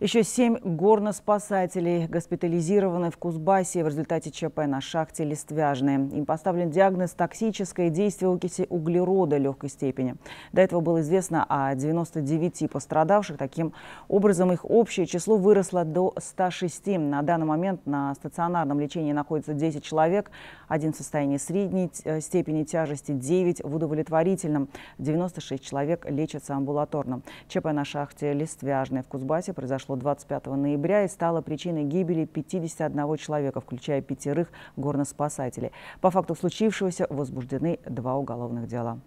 Еще семь горноспасателей госпитализированы в Кузбассе в результате ЧП на шахте Листвяжные. Им поставлен диагноз токсическое действие окиси углерода легкой степени. До этого было известно о 99 пострадавших. Таким образом, их общее число выросло до 106. На данный момент на стационарном лечении находится 10 человек. Один в состоянии средней э, степени тяжести, 9 в удовлетворительном. 96 человек лечатся амбулаторно. ЧП на шахте Листвяжные в Кузбассе произошло произошло 25 ноября и стало причиной гибели 51 человека, включая пятерых горноспасателей. По факту случившегося возбуждены два уголовных дела.